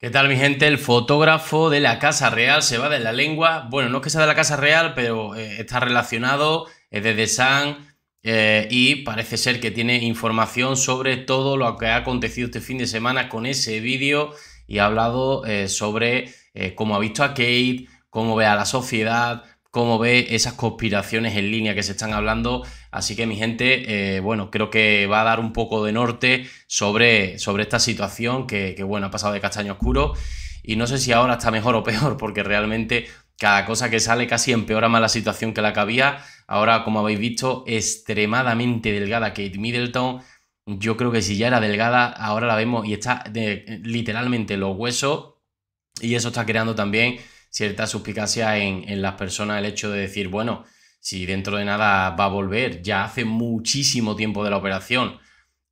¿Qué tal mi gente? El fotógrafo de la Casa Real se va de la lengua. Bueno, no es que sea de la Casa Real, pero eh, está relacionado es eh, de San eh, y parece ser que tiene información sobre todo lo que ha acontecido este fin de semana con ese vídeo y ha hablado sobre cómo ha visto a Kate, cómo ve a la sociedad, cómo ve esas conspiraciones en línea que se están hablando. Así que mi gente, eh, bueno, creo que va a dar un poco de norte sobre, sobre esta situación que, bueno, ha pasado de castaño oscuro. Y no sé si ahora está mejor o peor, porque realmente cada cosa que sale casi empeora más la situación que la que había. Ahora, como habéis visto, extremadamente delgada Kate Middleton. Yo creo que si ya era delgada, ahora la vemos y está de, literalmente los huesos. Y eso está creando también cierta suspicacia en, en las personas el hecho de decir, bueno, si dentro de nada va a volver, ya hace muchísimo tiempo de la operación,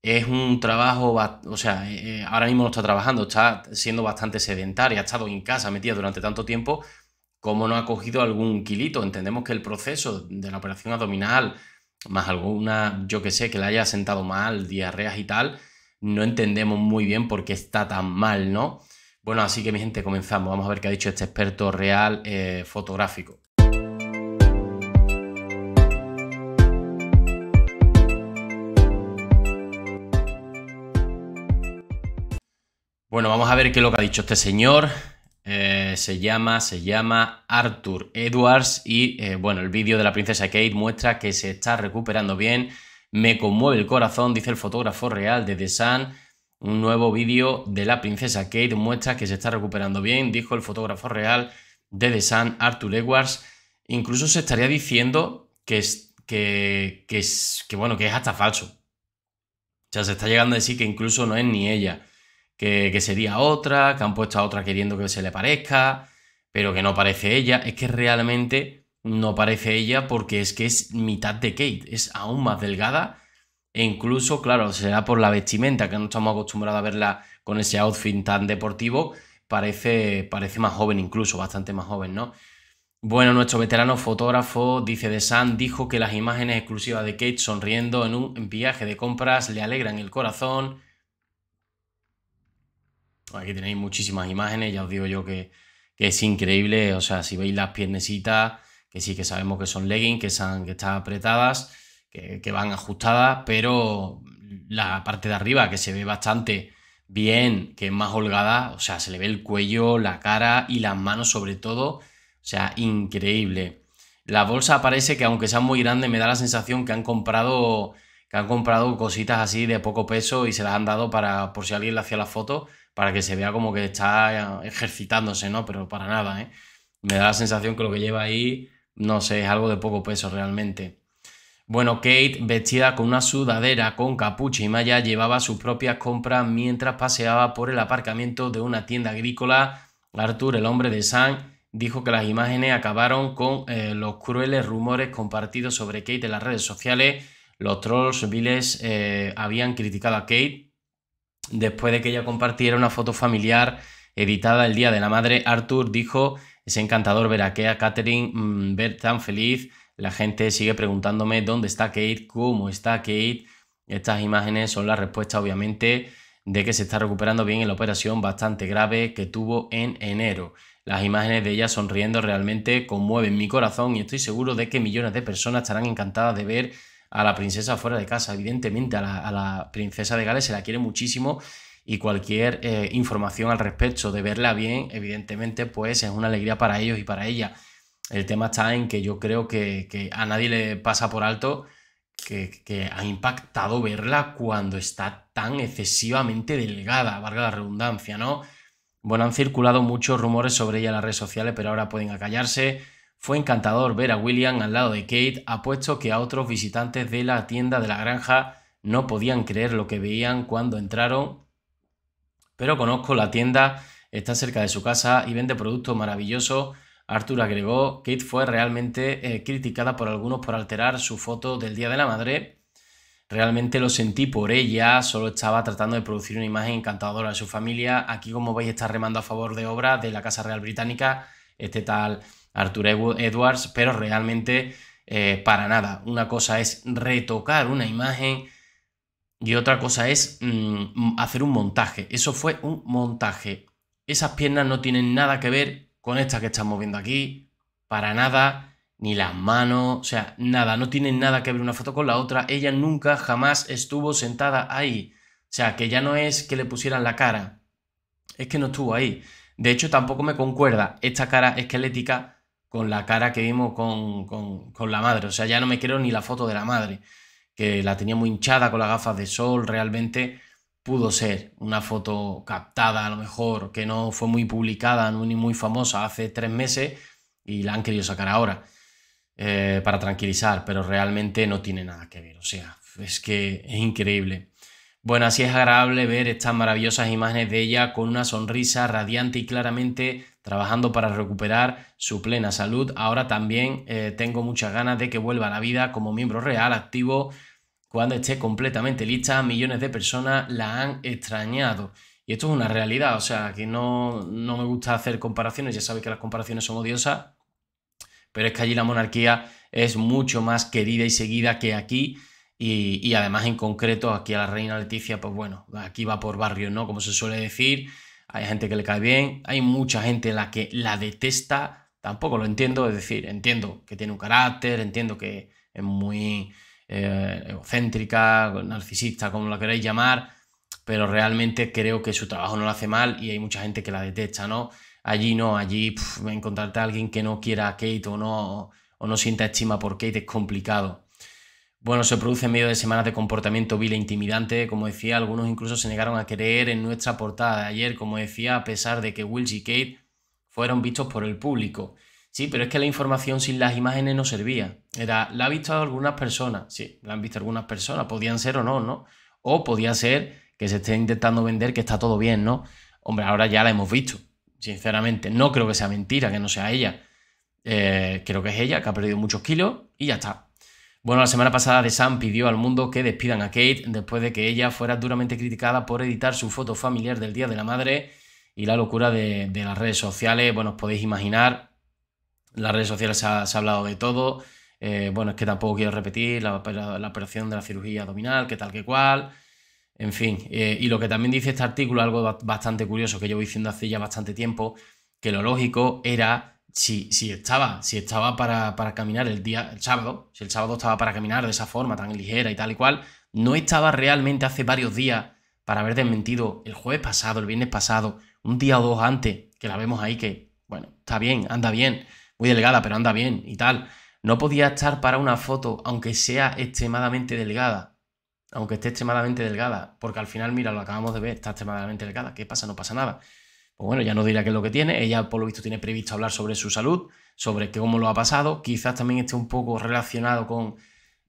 es un trabajo, o sea, eh, eh, ahora mismo no está trabajando, está siendo bastante sedentaria, ha estado en casa metida durante tanto tiempo, como no ha cogido algún kilito. Entendemos que el proceso de la operación abdominal, más alguna, yo que sé, que la haya sentado mal, diarreas y tal, no entendemos muy bien por qué está tan mal, ¿no? Bueno, así que mi gente, comenzamos. Vamos a ver qué ha dicho este experto real eh, fotográfico. Bueno, vamos a ver qué es lo que ha dicho este señor. Eh, se llama, se llama Arthur Edwards y eh, bueno, el vídeo de la princesa Kate muestra que se está recuperando bien. Me conmueve el corazón, dice el fotógrafo real de The Sun un nuevo vídeo de la princesa Kate muestra que se está recuperando bien, dijo el fotógrafo real de The Sun, Arthur Edwards. Incluso se estaría diciendo que es, que, es, que bueno, que es hasta falso. O sea, se está llegando a decir que incluso no es ni ella, que, que sería otra, que han puesto a otra queriendo que se le parezca, pero que no parece ella. Es que realmente no parece ella porque es que es mitad de Kate, es aún más delgada e incluso, claro, será por la vestimenta, que no estamos acostumbrados a verla con ese outfit tan deportivo. Parece, parece más joven, incluso, bastante más joven, ¿no? Bueno, nuestro veterano fotógrafo, dice de San dijo que las imágenes exclusivas de Kate sonriendo en un viaje de compras le alegran el corazón. Aquí tenéis muchísimas imágenes, ya os digo yo que, es increíble. O sea, si veis las piernecitas, que sí que sabemos que son leggings, que, que están apretadas que, van ajustadas, pero la parte de arriba que se ve bastante bien, que es más holgada, o sea, se le ve el cuello, la cara y las manos sobre todo, o sea, increíble. La bolsa parece que aunque sea muy grande, me da la sensación que han comprado que han comprado cositas así de poco peso y se las han dado para por si alguien le hacía la foto, para que se vea como que está ejercitándose, ¿no? Pero para nada, ¿eh? Me da la sensación que lo que lleva ahí, no sé, es algo de poco peso realmente. Bueno, Kate, vestida con una sudadera con capucha y malla, llevaba sus propias compras mientras paseaba por el aparcamiento de una tienda agrícola. Arthur, el hombre de San, dijo que las imágenes acabaron con eh, los crueles rumores compartidos sobre Kate en las redes sociales. Los trolls viles eh, habían criticado a Kate después de que ella compartiera una foto familiar editada el Día de la Madre. Arthur dijo, es encantador ver a Kate, Catherine, mm, ver tan feliz la gente sigue preguntándome dónde está Kate, cómo está Kate. Estas imágenes son la respuesta, obviamente, de que se está recuperando bien en la operación bastante grave que tuvo en enero. Las imágenes de ella sonriendo realmente conmueven mi corazón y estoy seguro de que millones de personas estarán encantadas de ver a la princesa fuera de casa. Evidentemente, a la, princesa de Gales se la quiere muchísimo y cualquier eh, información al respecto de verla bien, evidentemente, pues es una alegría para ellos y para ella. El tema está en que yo creo que, que a nadie le pasa por alto que, que, ha impactado verla cuando está tan excesivamente delgada, valga la redundancia, ¿no? Bueno, han circulado muchos rumores sobre ella en las redes sociales, pero ahora pueden acallarse. Fue encantador ver a William al lado de Kate, apuesto que a otros visitantes de la tienda de la granja no podían creer lo que veían cuando entraron. Pero conozco la tienda, está cerca de su casa y vende productos maravillosos Arthur agregó, Kate fue realmente eh, criticada por algunos por alterar su foto del Día de la Madre. Realmente lo sentí por ella, solo estaba tratando de producir una imagen encantadora de su familia. Aquí, como veis, está remando a favor de obra de la Casa Real Británica, este tal Arthur Edwards, pero realmente eh, para nada. Una cosa es retocar una imagen y otra cosa es mm, hacer un montaje. Eso fue un montaje. Esas piernas no tienen nada que ver con esta que estamos viendo aquí, para nada, ni las manos, o sea, nada, no tiene nada que ver una foto con la otra, ella nunca jamás estuvo sentada ahí, o sea, que ya no es que le pusieran la cara, es que no estuvo ahí. De hecho, tampoco me concuerda esta cara esquelética con la cara que vimos con, con, con la madre, o sea, ya no me quiero ni la foto de la madre, que la tenía muy hinchada con las gafas de sol, realmente pudo ser una foto captada a lo mejor, que no fue muy publicada ni muy famosa hace tres meses y la han querido sacar ahora eh, para tranquilizar, pero realmente no tiene nada que ver, o sea, es que es increíble. Bueno, así es agradable ver estas maravillosas imágenes de ella con una sonrisa radiante y claramente trabajando para recuperar su plena salud. Ahora también eh, tengo muchas ganas de que vuelva a la vida como miembro real activo cuando esté completamente lista, millones de personas la han extrañado. Y esto es una realidad, o sea, que no, no me gusta hacer comparaciones, ya sabéis que las comparaciones son odiosas, pero es que allí la monarquía es mucho más querida y seguida que aquí. Y, y, además, en concreto, aquí a la reina Leticia, pues bueno, aquí va por barrio, ¿no? Como se suele decir, hay gente que le cae bien, hay mucha gente la que la detesta, tampoco lo entiendo, es decir, entiendo que tiene un carácter, entiendo que es muy, eh, egocéntrica, narcisista, como la queréis llamar, pero realmente creo que su trabajo no lo hace mal y hay mucha gente que la detesta, ¿no? Allí no, allí encontrarte a alguien que no quiera a Kate o no, o no sienta estima por Kate es complicado. Bueno, se produce en medio de semanas de comportamiento vil e intimidante. Como decía, algunos incluso se negaron a creer en nuestra portada de ayer, como decía, a pesar de que Wills y Kate fueron vistos por el público. Sí, pero es que la información sin las imágenes no servía. Era, la ha visto algunas personas. Sí, la han visto algunas personas. Podían ser o no, ¿no? O podía ser que se esté intentando vender que está todo bien, ¿no? Hombre, ahora ya la hemos visto. Sinceramente, no creo que sea mentira, que no sea ella. Eh, creo que es ella, que ha perdido muchos kilos y ya está. Bueno, la semana pasada de Sam pidió al mundo que despidan a Kate después de que ella fuera duramente criticada por editar su foto familiar del Día de la Madre y la locura de, de las redes sociales. Bueno, os podéis imaginar las redes sociales se ha, hablado de todo. Eh, bueno, es que tampoco quiero repetir la, operación de la cirugía abdominal, que tal que cual. En fin, eh, y lo que también dice este artículo, algo bastante curioso que llevo diciendo hace ya bastante tiempo, que lo lógico era si, si estaba, si estaba para, para, caminar el día, el sábado, si el sábado estaba para caminar de esa forma tan ligera y tal y cual, no estaba realmente hace varios días para haber desmentido el jueves pasado, el viernes pasado, un día o dos antes, que la vemos ahí que, bueno, está bien, anda bien, muy delgada, pero anda bien y tal. No podía estar para una foto, aunque sea extremadamente delgada. Aunque esté extremadamente delgada. Porque al final, mira, lo acabamos de ver, está extremadamente delgada. ¿Qué pasa? No pasa nada. Pues bueno, ya no dirá qué es lo que tiene. Ella, por lo visto, tiene previsto hablar sobre su salud, sobre cómo lo ha pasado. Quizás también esté un poco relacionado con,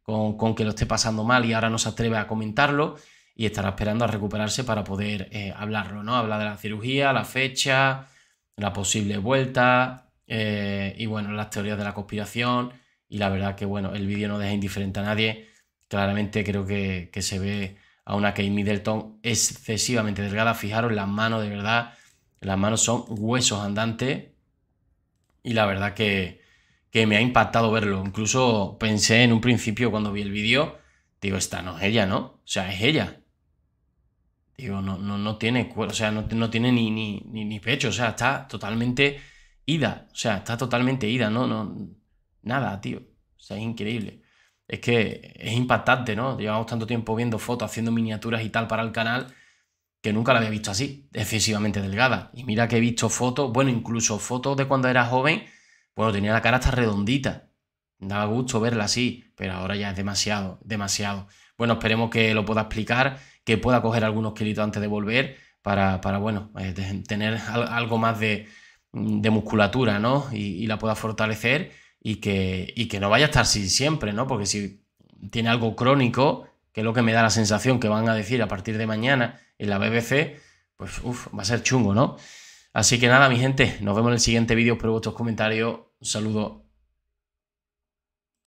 con, que lo esté pasando mal y ahora no se atreve a comentarlo y estará esperando a recuperarse para poder eh, hablarlo, ¿no? Habla de la cirugía, la fecha, la posible vuelta, eh, y bueno, las teorías de la conspiración. Y la verdad que bueno, el vídeo no deja indiferente a nadie. Claramente creo que, se ve a una Kate Middleton excesivamente delgada. Fijaros, las manos de verdad, las manos son huesos andantes. Y la verdad que, me ha impactado verlo. Incluso pensé en un principio cuando vi el vídeo, digo, esta no es ella, ¿no? O sea, es ella. Digo, no, no, no tiene o sea, no, tiene ni, ni, ni pecho, o sea, está totalmente ida, o sea, está totalmente ida, ¿no? no nada, tío. O sea, es increíble. Es que es impactante, ¿no? Llevamos tanto tiempo viendo fotos, haciendo miniaturas y tal para el canal, que nunca la había visto así, excesivamente delgada. Y mira que he visto fotos, bueno, incluso fotos de cuando era joven, bueno, tenía la cara hasta redondita. Daba gusto verla así, pero ahora ya es demasiado, demasiado. Bueno, esperemos que lo pueda explicar, que pueda coger algunos kilitos antes de volver para, para bueno, eh, tener algo más de, Mm, de musculatura, ¿no? Y, la pueda fortalecer y que, y que no vaya a estar así siempre, ¿no? Porque si tiene algo crónico, que es lo que me da la sensación que van a decir a partir de mañana en la BBC, pues uff, va a ser chungo, ¿no? Así que nada, mi gente, nos vemos en el siguiente vídeo, espero vuestros comentarios, un saludo